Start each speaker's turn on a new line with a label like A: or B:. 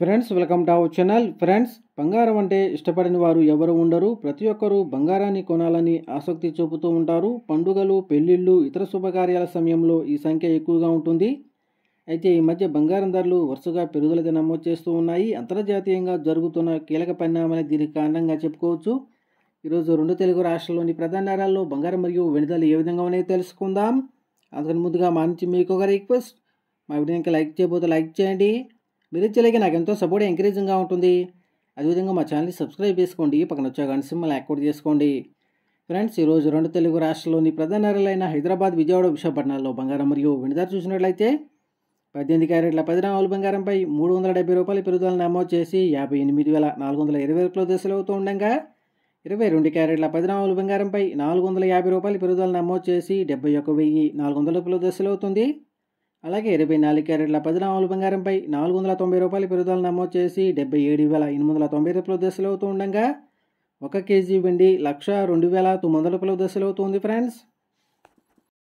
A: friends welcome to our channel friends బంగారం అంటే ఇష్టపడిన వారు ఎవరు ఉండరు ప్రతి ఒక్కరూ బంగారాన్ని కొనాలని ఆసక్తి చూపుతూ ఉంటారు పండుగలు పెళ్లిళ్ళు ఇతర శుభకార్యాల సమయంలో ఈ సంఖ్య ఎక్కువగా ఉంటుంది అయితే ఈ మధ్య బంగారం ధరలు వరుసగా పెరుగుదల నమోదు చేస్తూ ఉన్నాయి అంతర్జాతీయంగా జరుగుతున్న కీలక పరిణామాలే దీనికి కారణంగా చెప్పుకోవచ్చు ఈరోజు రెండు తెలుగు రాష్ట్రాల్లోని ప్రధాన నగరాల్లో బంగారం మరియు వెనుదలు ఏ విధంగా ఉన్నాయో తెలుసుకుందాం అందుకని ముందుగా మా నుంచి మీకు ఒక రిక్వెస్ట్ మా విధంగా లైక్ చేయబోతే లైక్ చేయండి మీరు ఇచ్చేలాగే నాకు ఎంతో సపోర్ట్ ఎంకరేజింగ్గా ఉంటుంది అదేవిధంగా మా ఛానల్ని సబ్స్క్రైబ్ చేసుకోండి పక్కన వచ్చే గంట సింహలు యాక్టివేట్ చేసుకోండి ఫ్రెండ్స్ ఈరోజు రెండు తెలుగు రాష్ట్రాల్లోని ప్రధాన నగరాలైన హైదరాబాద్ విజయవాడ విశాఖపట్నాల్లో బంగారం మరియు వినిదారు చూసినట్లయితే పద్దెనిమిది క్యారెట్ల పది గ్రాముల బంగారంపై మూడు వందల డెబ్బై రూపాయల పెరుగుదల నమోదు చేసి యాభై ఎనిమిది వేల నాలుగు వందల ఇరవై రూపాయల దశలు అవుతూ ఉండగా ఇరవై రెండు క్యారెట్ల పది గ్రాముల బంగారంపై నాలుగు వందల యాభై రూపాయల పెరుగుదల నమోదు చేసి డెబ్బై ఒక వెయ్యి నాలుగు వందల రూపాయల దశలు అవుతుంది అలాగే ఇరవై నాలుగు క్యారెట్ల పది బంగారంపై నాలుగు వందల తొంభై రూపాయల పెరుగుదల నమోదు చేసి డెబ్బై ఏడు వేల ఎనిమిది వందల తొంభై రూపాయల దశలవుతూ ఉండగా ఒక కేజీ వెండి లక్ష రెండు వేల తొమ్మిది వందల రూపాయల దశలవుతుంది ఫ్రెండ్స్